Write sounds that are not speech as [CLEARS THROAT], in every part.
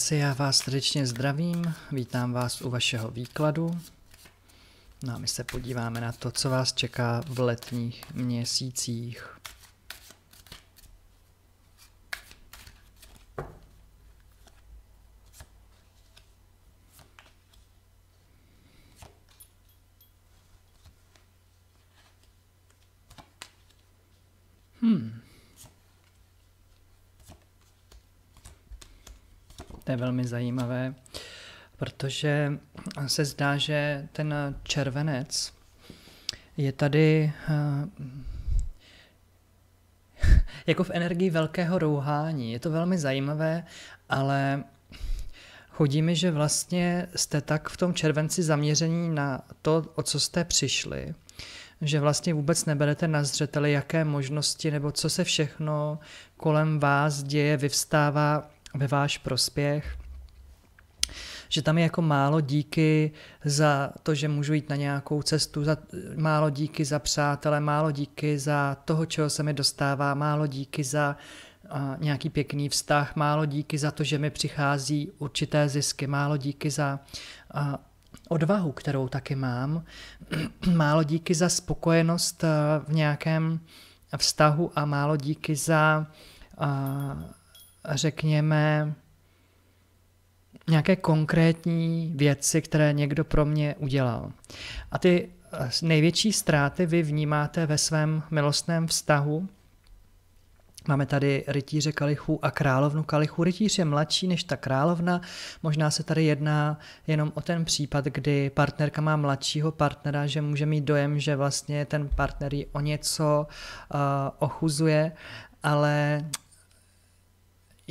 bratři, já vás srdečně zdravím, vítám vás u vašeho výkladu. No a my se podíváme na to, co vás čeká v letních měsících. Hmm. to je velmi zajímavé, protože se zdá, že ten červenec je tady eh, [LAUGHS] jako v energii velkého rouhání. Je to velmi zajímavé, ale chodí mi, že vlastně jste tak v tom červenci zaměření na to, o co jste přišli, že vlastně vůbec neberete na zřeteli, jaké možnosti nebo co se všechno kolem vás děje, vyvstává ve váš prospěch, že tam je jako málo díky za to, že můžu jít na nějakou cestu, za, málo díky za přátele, málo díky za toho, čeho se mi dostává, málo díky za uh, nějaký pěkný vztah, málo díky za to, že mi přichází určité zisky, málo díky za uh, odvahu, kterou taky mám, [CLEARS THROAT] málo díky za spokojenost uh, v nějakém vztahu a málo díky za Uh, řekněme, nějaké konkrétní věci, které někdo pro mě udělal. A ty eh, největší ztráty vy vnímáte ve svém milostném vztahu. Máme tady rytíře Kalichu a královnu Kalichu. Rytíř je mladší než ta královna. Možná se tady jedná jenom o ten případ, kdy partnerka má mladšího partnera, že může mít dojem, že vlastně ten partner ji o něco uh, ochuzuje, ale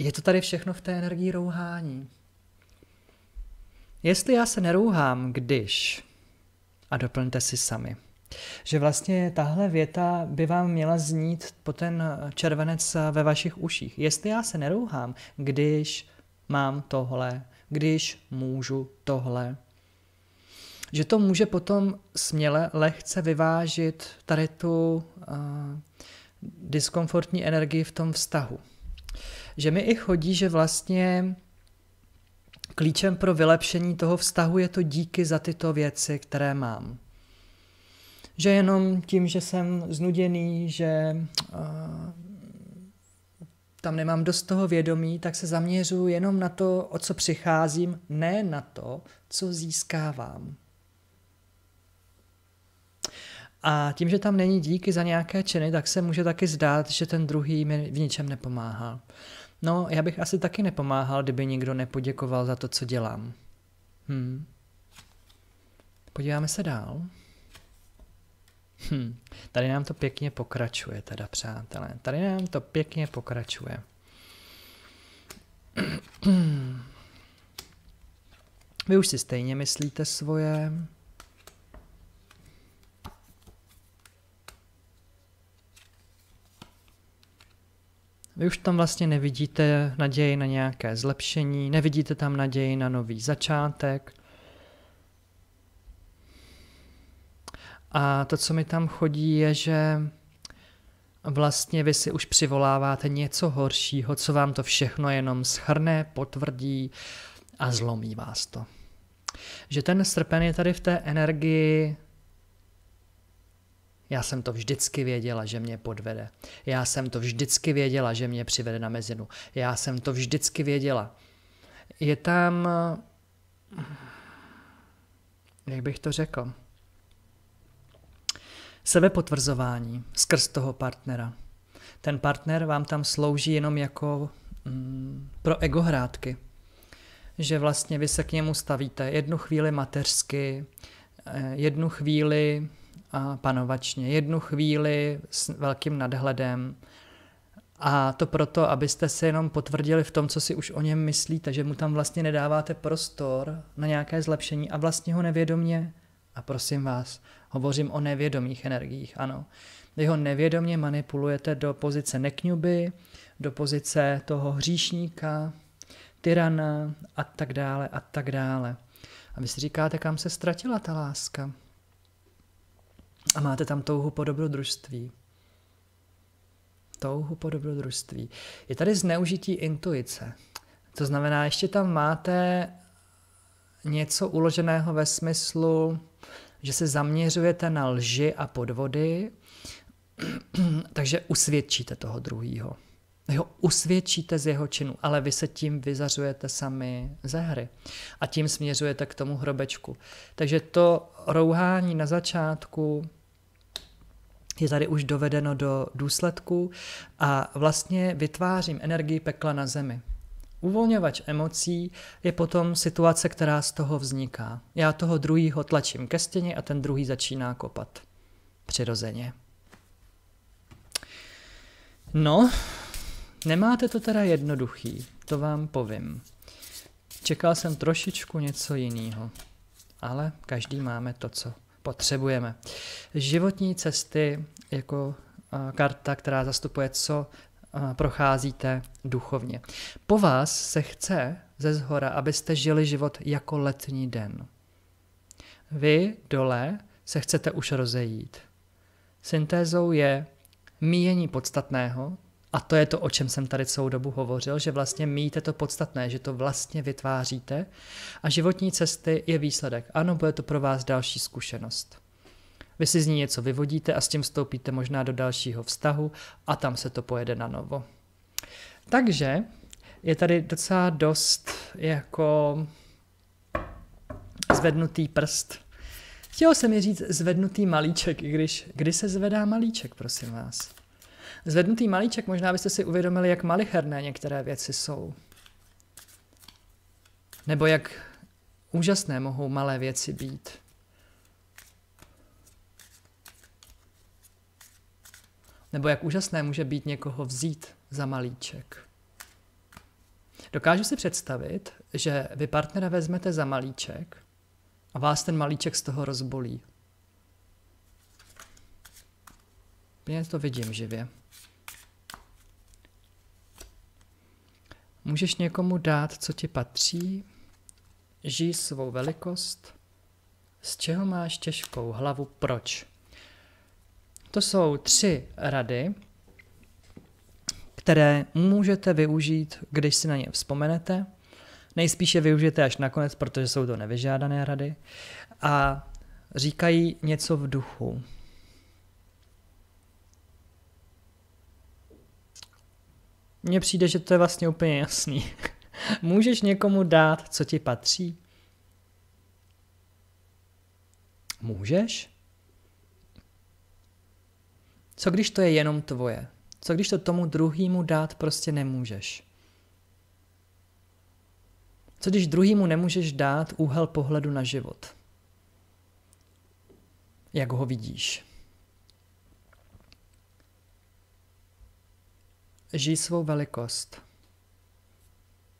je to tady všechno v té energii rouhání. Jestli já se nerouhám, když, a doplňte si sami, že vlastně tahle věta by vám měla znít po ten červenec ve vašich uších. Jestli já se nerouhám, když mám tohle, když můžu tohle, že to může potom směle lehce vyvážit tady tu uh, diskomfortní energii v tom vztahu že mi i chodí, že vlastně klíčem pro vylepšení toho vztahu je to díky za tyto věci, které mám. Že jenom tím, že jsem znuděný, že uh, tam nemám dost toho vědomí, tak se zaměřuji jenom na to, o co přicházím, ne na to, co získávám. A tím, že tam není díky za nějaké činy, tak se může taky zdát, že ten druhý mi v ničem nepomáhá. No, já bych asi taky nepomáhal, kdyby nikdo nepoděkoval za to, co dělám. Hm. Podíváme se dál. Hm. Tady nám to pěkně pokračuje, teda přátelé. Tady nám to pěkně pokračuje. Vy už si stejně myslíte svoje. Vy už tam vlastně nevidíte naději na nějaké zlepšení, nevidíte tam naději na nový začátek. A to, co mi tam chodí, je, že vlastně vy si už přivoláváte něco horšího, co vám to všechno jenom schrne, potvrdí a zlomí vás to. Že ten srpen je tady v té energii já jsem to vždycky věděla, že mě podvede. Já jsem to vždycky věděla, že mě přivede na mezinu. Já jsem to vždycky věděla. Je tam... Jak bych to řekl? Sebepotvrzování skrz toho partnera. Ten partner vám tam slouží jenom jako mm, pro egohrádky. Že vlastně vy se k němu stavíte jednu chvíli mateřsky, eh, jednu chvíli a panovačně, jednu chvíli s velkým nadhledem. A to proto, abyste se jenom potvrdili v tom, co si už o něm myslíte, že mu tam vlastně nedáváte prostor na nějaké zlepšení a vlastně ho nevědomně, a prosím vás, hovořím o nevědomých energiích, ano, vy ho nevědomně manipulujete do pozice nekňuby, do pozice toho hříšníka, tyrana a tak dále a tak dále. A vy si říkáte, kam se ztratila ta láska a máte tam touhu po dobrodružství. Touhu po dobrodružství. Je tady zneužití intuice. To znamená, ještě tam máte něco uloženého ve smyslu, že se zaměřujete na lži a podvody, [CLEARS THROAT] takže usvědčíte toho druhého. Jo, usvědčíte z jeho činu, ale vy se tím vyzařujete sami ze hry a tím směřujete k tomu hrobečku. Takže to rouhání na začátku je tady už dovedeno do důsledku a vlastně vytvářím energii pekla na zemi. Uvolňovač emocí je potom situace, která z toho vzniká. Já toho druhýho tlačím ke stěně a ten druhý začíná kopat. Přirozeně. No, nemáte to teda jednoduchý, to vám povím. Čekal jsem trošičku něco jiného, ale každý máme to, co potřebujeme. Životní cesty jako karta, která zastupuje, co procházíte duchovně. Po vás se chce ze zhora, abyste žili život jako letní den. Vy dole se chcete už rozejít. Syntézou je míjení podstatného, a to je to, o čem jsem tady celou dobu hovořil, že vlastně míjíte to podstatné, že to vlastně vytváříte a životní cesty je výsledek. Ano, bude to pro vás další zkušenost. Vy si z ní něco vyvodíte a s tím vstoupíte možná do dalšího vztahu a tam se to pojede na novo. Takže je tady docela dost jako zvednutý prst. Chtěl jsem mi říct zvednutý malíček, i když kdy se zvedá malíček, prosím vás zvednutý malíček, možná byste si uvědomili, jak malicherné některé věci jsou. Nebo jak úžasné mohou malé věci být. Nebo jak úžasné může být někoho vzít za malíček. Dokážu si představit, že vy partnera vezmete za malíček a vás ten malíček z toho rozbolí. Pěkně to vidím živě. Můžeš někomu dát, co ti patří, žij svou velikost, z čeho máš těžkou hlavu, proč. To jsou tři rady, které můžete využít, když si na ně vzpomenete. Nejspíše využijete až nakonec, protože jsou to nevyžádané rady. A říkají něco v duchu. Mně přijde, že to je vlastně úplně jasný. [LAUGHS] Můžeš někomu dát, co ti patří? Můžeš? Co když to je jenom tvoje? Co když to tomu druhýmu dát prostě nemůžeš? Co když druhýmu nemůžeš dát úhel pohledu na život? Jak ho vidíš? Žij svou velikost.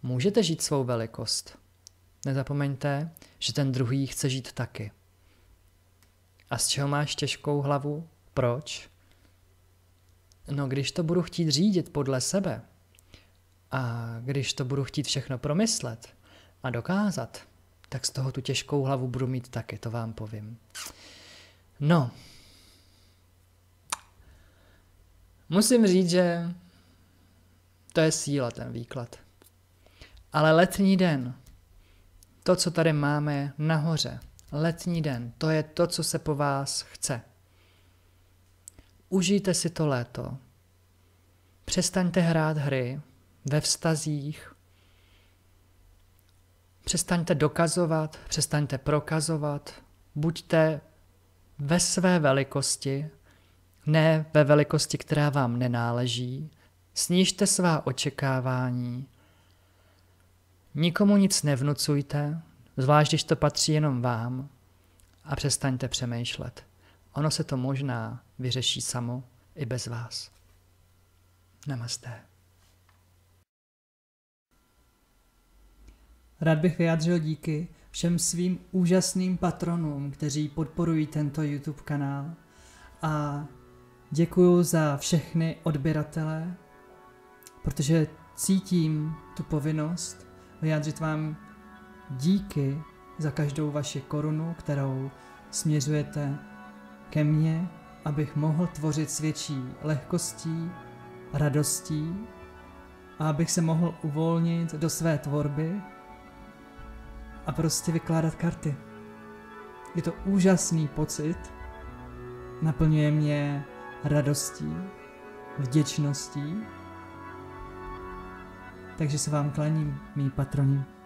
Můžete žít svou velikost. Nezapomeňte, že ten druhý chce žít taky. A z čeho máš těžkou hlavu? Proč? No, když to budu chtít řídit podle sebe a když to budu chtít všechno promyslet a dokázat, tak z toho tu těžkou hlavu budu mít taky, to vám povím. No, musím říct, že to je síla, ten výklad. Ale letní den, to, co tady máme nahoře, letní den, to je to, co se po vás chce. Užijte si to léto. Přestaňte hrát hry ve vztazích. Přestaňte dokazovat, přestaňte prokazovat. Buďte ve své velikosti, ne ve velikosti, která vám nenáleží, Snížte svá očekávání. Nikomu nic nevnucujte, zvlášť když to patří jenom vám, a přestaňte přemýšlet. Ono se to možná vyřeší samo i bez vás. Namaste. Rád bych vyjádřil díky všem svým úžasným patronům, kteří podporují tento YouTube kanál. A děkuji za všechny odběratele, protože cítím tu povinnost vyjádřit vám díky za každou vaši korunu, kterou směřujete ke mně, abych mohl tvořit s větší lehkostí, radostí a abych se mohl uvolnit do své tvorby a prostě vykládat karty. Je to úžasný pocit, naplňuje mě radostí, vděčností takže se vám klaním, mý patroni.